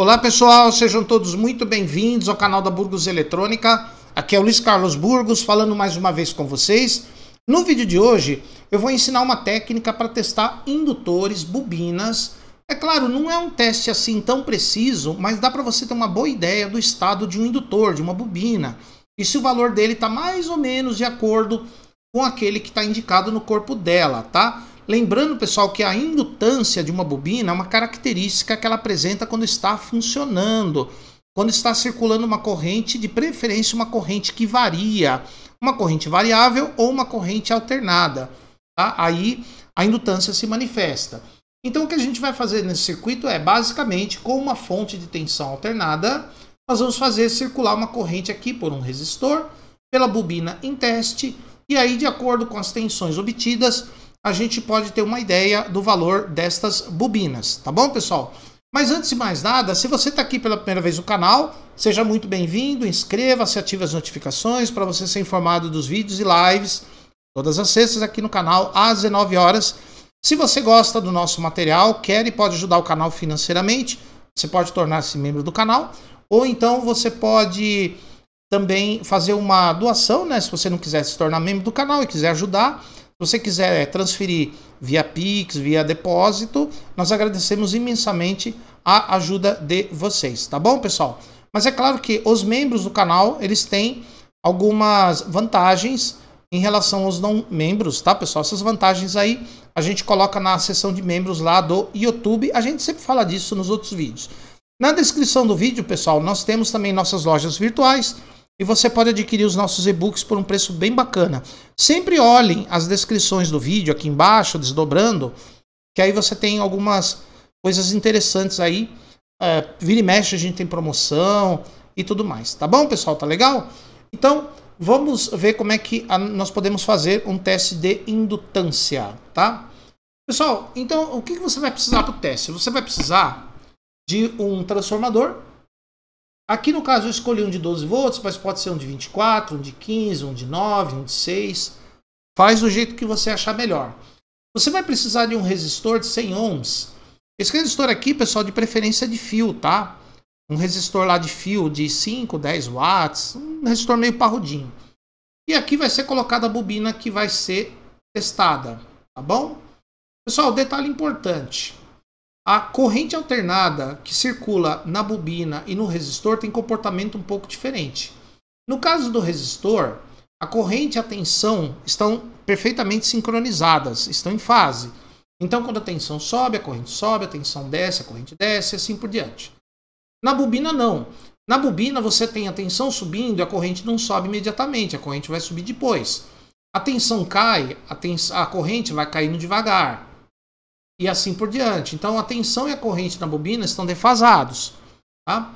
Olá pessoal, sejam todos muito bem-vindos ao canal da Burgos Eletrônica. Aqui é o Luiz Carlos Burgos falando mais uma vez com vocês. No vídeo de hoje eu vou ensinar uma técnica para testar indutores, bobinas. É claro, não é um teste assim tão preciso, mas dá para você ter uma boa ideia do estado de um indutor, de uma bobina. E se o valor dele está mais ou menos de acordo com aquele que está indicado no corpo dela, tá? Lembrando, pessoal, que a indutância de uma bobina é uma característica que ela apresenta quando está funcionando, quando está circulando uma corrente, de preferência uma corrente que varia, uma corrente variável ou uma corrente alternada. Tá? Aí a indutância se manifesta. Então, o que a gente vai fazer nesse circuito é, basicamente, com uma fonte de tensão alternada, nós vamos fazer circular uma corrente aqui por um resistor, pela bobina em teste, e aí, de acordo com as tensões obtidas, a gente pode ter uma ideia do valor destas bobinas, tá bom, pessoal? Mas antes de mais nada, se você está aqui pela primeira vez no canal, seja muito bem-vindo, inscreva-se, ative as notificações para você ser informado dos vídeos e lives todas as sextas aqui no canal às 19 horas. Se você gosta do nosso material, quer e pode ajudar o canal financeiramente, você pode tornar-se membro do canal, ou então você pode também fazer uma doação, né? Se você não quiser se tornar membro do canal e quiser ajudar, você quiser é, transferir via Pix, via depósito, nós agradecemos imensamente a ajuda de vocês, tá bom, pessoal? Mas é claro que os membros do canal, eles têm algumas vantagens em relação aos não membros, tá, pessoal? Essas vantagens aí a gente coloca na seção de membros lá do YouTube. A gente sempre fala disso nos outros vídeos. Na descrição do vídeo, pessoal, nós temos também nossas lojas virtuais e você pode adquirir os nossos e-books por um preço bem bacana. Sempre olhem as descrições do vídeo aqui embaixo, desdobrando, que aí você tem algumas coisas interessantes aí. É, vira e mexe, a gente tem promoção e tudo mais. Tá bom, pessoal? Tá legal? Então, vamos ver como é que a, nós podemos fazer um teste de indutância, tá? Pessoal, então o que, que você vai precisar para o teste? Você vai precisar de um transformador Aqui no caso eu escolhi um de 12 volts, mas pode ser um de 24, um de 15, um de 9, um de 6. Faz do jeito que você achar melhor. Você vai precisar de um resistor de 100 ohms. Esse resistor aqui, pessoal, de preferência é de fio, tá? Um resistor lá de fio de 5, 10 watts, um resistor meio parrudinho. E aqui vai ser colocada a bobina que vai ser testada, tá bom? Pessoal, detalhe importante. A corrente alternada que circula na bobina e no resistor tem comportamento um pouco diferente. No caso do resistor, a corrente e a tensão estão perfeitamente sincronizadas, estão em fase. Então, quando a tensão sobe, a corrente sobe, a tensão desce, a corrente desce, e assim por diante. Na bobina, não. Na bobina, você tem a tensão subindo e a corrente não sobe imediatamente, a corrente vai subir depois. A tensão cai, a, tens... a corrente vai caindo devagar e assim por diante. Então a tensão e a corrente na bobina estão defasados. Tá?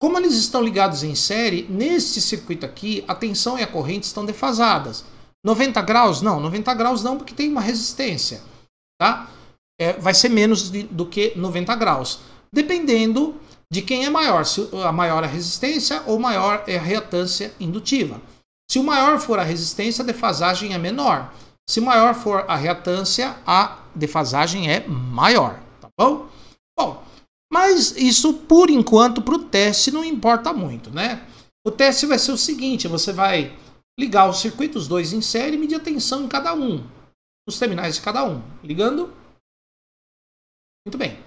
Como eles estão ligados em série, neste circuito aqui, a tensão e a corrente estão defasadas. 90 graus? Não, 90 graus não, porque tem uma resistência. Tá? É, vai ser menos de, do que 90 graus. Dependendo de quem é maior, se a maior é a resistência ou maior é a reatância indutiva. Se o maior for a resistência, a defasagem é menor. Se maior for a reatância, a defasagem é maior, tá bom? Bom, mas isso por enquanto para o teste não importa muito, né? O teste vai ser o seguinte: você vai ligar os circuitos dois em série e medir a tensão em cada um, os terminais de cada um, ligando. Muito bem.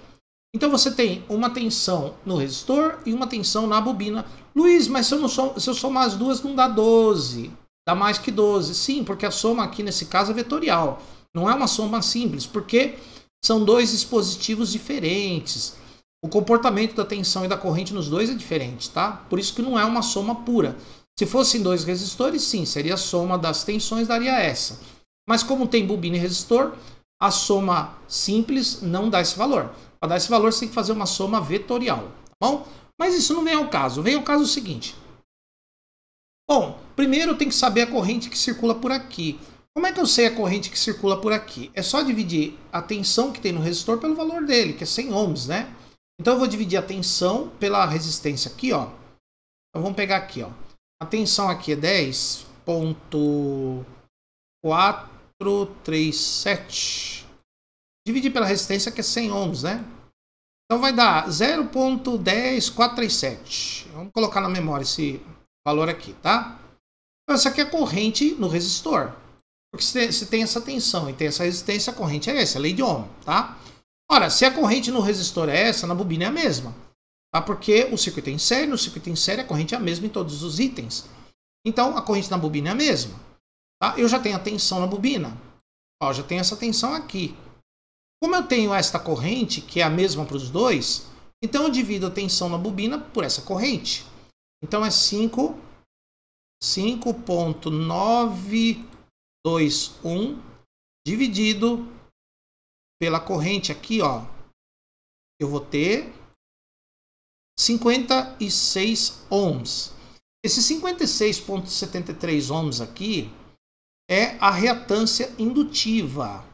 Então você tem uma tensão no resistor e uma tensão na bobina. Luiz, mas se eu, não som, se eu somar as duas não dá 12. Dá mais que 12. Sim, porque a soma aqui nesse caso é vetorial. Não é uma soma simples, porque são dois dispositivos diferentes. O comportamento da tensão e da corrente nos dois é diferente, tá? Por isso que não é uma soma pura. Se fossem dois resistores, sim, seria a soma das tensões daria essa. Mas como tem bobina e resistor, a soma simples não dá esse valor. Para dar esse valor, você tem que fazer uma soma vetorial, tá bom? Mas isso não vem ao caso. Vem ao caso o seguinte. Bom, primeiro tem que saber a corrente que circula por aqui. Como é que eu sei a corrente que circula por aqui? É só dividir a tensão que tem no resistor pelo valor dele, que é 100 ohms, né? Então eu vou dividir a tensão pela resistência aqui, ó. Então vamos pegar aqui, ó. A tensão aqui é 10.437. Dividir pela resistência que é 100 ohms, né? Então vai dar 0.10437. Vamos colocar na memória esse valor aqui, tá? Então essa aqui é a corrente no resistor. Porque se tem essa tensão e tem essa resistência, a corrente é essa, a é lei de Ohm, tá? Ora, se a corrente no resistor é essa, na bobina é a mesma, tá? Porque o circuito é em série, no circuito em é série a corrente é a mesma em todos os itens. Então, a corrente na bobina é a mesma, tá? Eu já tenho a tensão na bobina, ó, já tenho essa tensão aqui. Como eu tenho esta corrente, que é a mesma para os dois, então eu divido a tensão na bobina por essa corrente. Então é 5, 5.9... 2, 1, dividido pela corrente aqui, ó. Eu vou ter 56 ohms. Esse 56,73 ohms aqui é a reatância indutiva.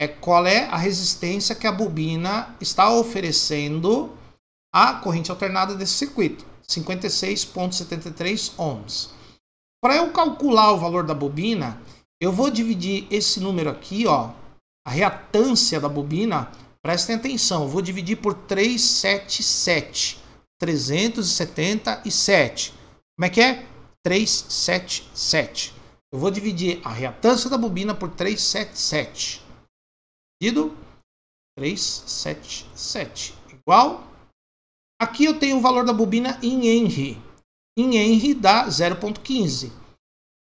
É qual é a resistência que a bobina está oferecendo à corrente alternada desse circuito? 56,73 ohms. Para eu calcular o valor da bobina, eu vou dividir esse número aqui, ó, a reatância da bobina, prestem atenção, eu vou dividir por 377. 377. Como é que é? 377. Eu vou dividir a reatância da bobina por 377. Entendido? 377. Igual. Aqui eu tenho o valor da bobina em Henry. Em Henry dá 0.15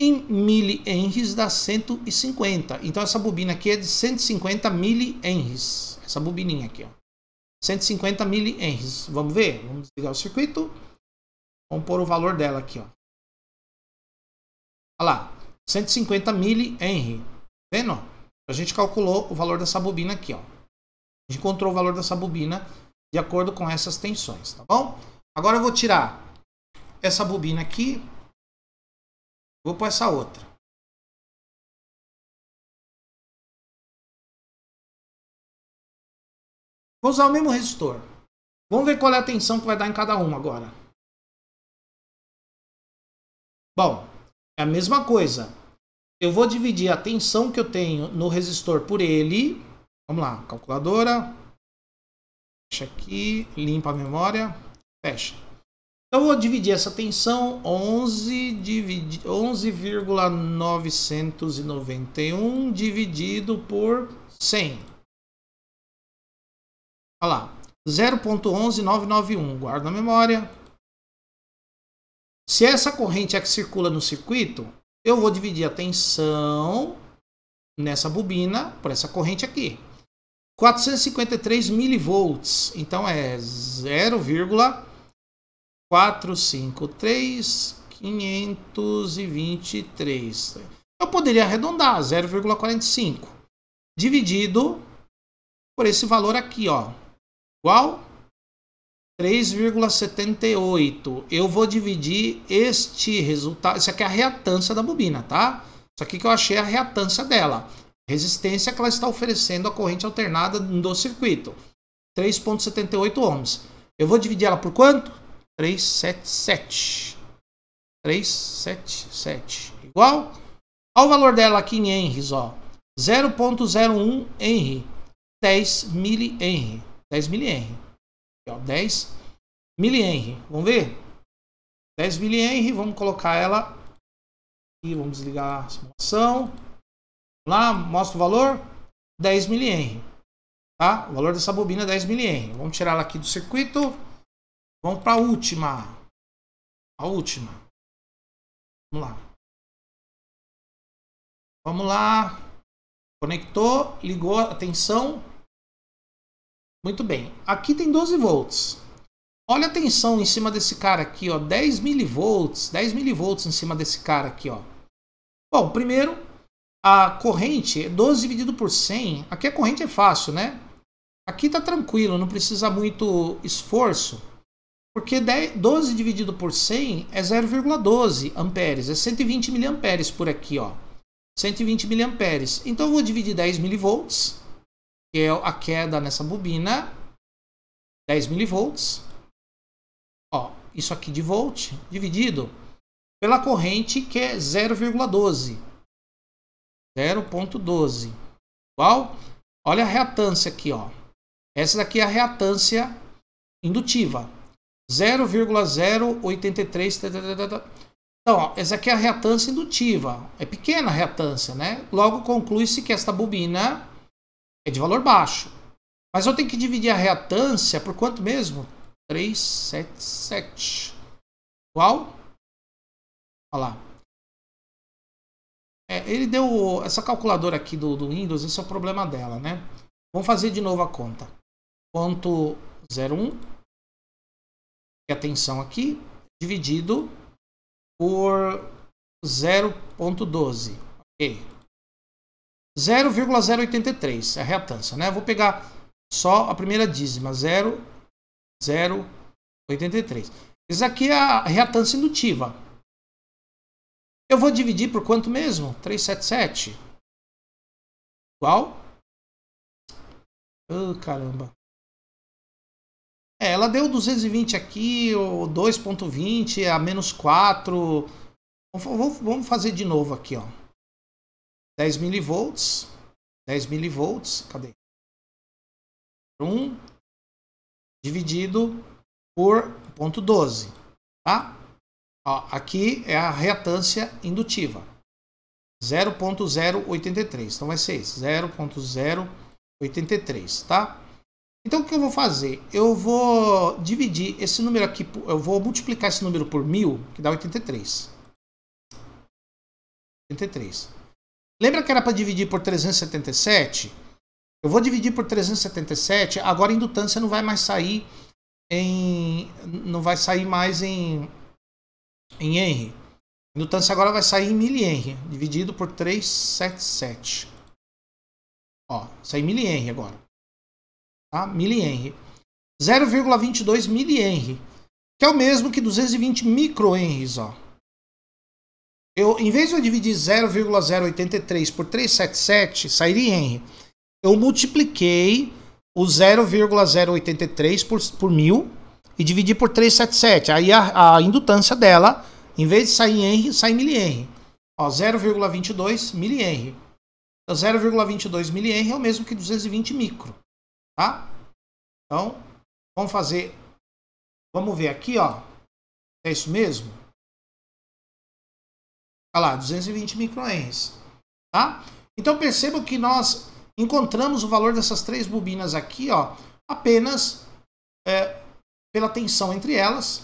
em milihenries dá 150. Então essa bobina aqui é de 150 milihenries. Essa bobininha aqui, ó. 150 milihenries. Vamos ver? Vamos desligar o circuito. Vamos pôr o valor dela aqui, ó. Olha lá. 150 milihenry. Vendo? A gente calculou o valor dessa bobina aqui, ó. A gente encontrou o valor dessa bobina de acordo com essas tensões, tá bom? Agora eu vou tirar essa bobina aqui Vou para essa outra. Vou usar o mesmo resistor. Vamos ver qual é a tensão que vai dar em cada uma agora. Bom, é a mesma coisa. Eu vou dividir a tensão que eu tenho no resistor por ele. Vamos lá, calculadora. Fecha aqui, limpa a memória, fecha. Então, eu vou dividir essa tensão 11 11,991 dividido por 100. Olha lá, 0.11991, guarda na memória. Se essa corrente é que circula no circuito, eu vou dividir a tensão nessa bobina por essa corrente aqui. 453 milivolts, então é 0,1. 453, 523. Eu poderia arredondar 0,45 dividido por esse valor aqui, ó, igual 3,78. Eu vou dividir este resultado. Isso aqui é a reatância da bobina, tá? Isso aqui que eu achei a reatância dela. Resistência que ela está oferecendo à corrente alternada do circuito. 3,78 ohms. Eu vou dividir ela por quanto? 377. 377. Igual ao valor dela aqui em henries, ó. 0.01 henry. 10 mili henry. 10 mili henry. Aqui, ó, 10 mili henry. Vamos ver? 10 mili henry. Vamos colocar ela aqui. Vamos desligar a simulação. Lá, mostra o valor. 10 mili henry. Tá? O valor dessa bobina é 10 mili henry. Vamos tirar ela aqui do circuito. Vamos para a última. A última. Vamos lá. Vamos lá. Conectou, ligou a tensão. Muito bem. Aqui tem 12 volts. Olha a tensão em cima desse cara aqui, ó, 10 milivolts, 10 milivolts em cima desse cara aqui, ó. Bom, primeiro, a corrente, 12 é dividido por 100, aqui a corrente é fácil, né? Aqui tá tranquilo, não precisa muito esforço. Porque 10, 12 dividido por 100 é 0,12 amperes, é 120 miliamperes por aqui, ó. 120 miliamperes. Então eu vou dividir 10 milivolts, que é a queda nessa bobina, 10 milivolts. Ó, isso aqui de volt dividido pela corrente que é 0,12. 0,12. qual Olha a reatância aqui, ó. Essa daqui é a reatância indutiva. 0,083. Então, ó, essa aqui é a reatância indutiva. É pequena a reatância, né? Logo, conclui-se que esta bobina é de valor baixo. Mas eu tenho que dividir a reatância por quanto mesmo? 377. Igual? Olha lá. É, ele deu... Essa calculadora aqui do, do Windows, esse é o problema dela, né? Vamos fazer de novo a conta. Ponto 01 a tensão aqui, dividido por 0,12. Ok. 0,083 é a reatância, né? Vou pegar só a primeira dízima, 0,083. Isso aqui é a reatância indutiva. Eu vou dividir por quanto mesmo? 377. Igual? Oh, caramba. É, ela deu 220 aqui, ou 2.20, a menos 4. Vamos fazer de novo aqui, ó. 10 milivolts. 10 milivolts. Cadê? 1 dividido por 0.12, tá? Ó, aqui é a reatância indutiva. 0.083. Então vai ser isso, 0.083, tá? Então o que eu vou fazer? Eu vou dividir esse número aqui, eu vou multiplicar esse número por mil, que dá 83. 83. Lembra que era para dividir por 377? Eu vou dividir por 377, agora a indutância não vai mais sair em não vai sair mais em em henry. A indutância agora vai sair em milihenry, dividido por 377. Ó, sai milihenry agora tá? milihenry. 0,22 milihenry, que é o mesmo que 220 microenres. ó. Eu, em vez de eu dividir 0,083 por 377, sairia henry. Eu multipliquei o 0,083 por, por mil e dividi por 377. Aí a, a, indutância dela, em vez de sair henry, sai milihenry. Ó, 0,22 milihenry. Então 0,22 milihenry é o mesmo que 220 micro. Tá? Então, vamos fazer. Vamos ver aqui, ó. É isso mesmo? Olha tá lá, 220 microens. Tá? Então percebam que nós encontramos o valor dessas três bobinas aqui, ó, apenas é, pela tensão entre elas.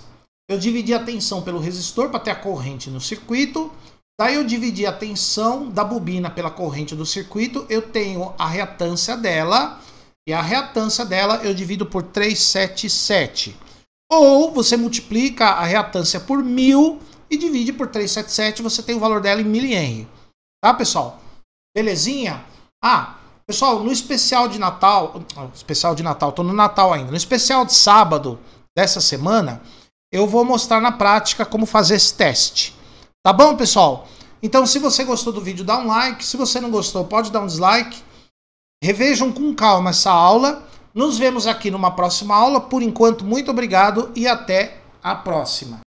Eu dividi a tensão pelo resistor para ter a corrente no circuito. Daí eu dividi a tensão da bobina pela corrente do circuito. Eu tenho a reatância dela e a reatância dela eu divido por 377. Ou você multiplica a reatância por 1000 e divide por 377, você tem o valor dela em milihenry. Tá, pessoal? Belezinha? Ah, pessoal, no especial de Natal, ah, especial de Natal, tô no Natal ainda. No especial de sábado dessa semana, eu vou mostrar na prática como fazer esse teste. Tá bom, pessoal? Então, se você gostou do vídeo, dá um like. Se você não gostou, pode dar um dislike. Revejam com calma essa aula. Nos vemos aqui numa próxima aula. Por enquanto, muito obrigado e até a próxima.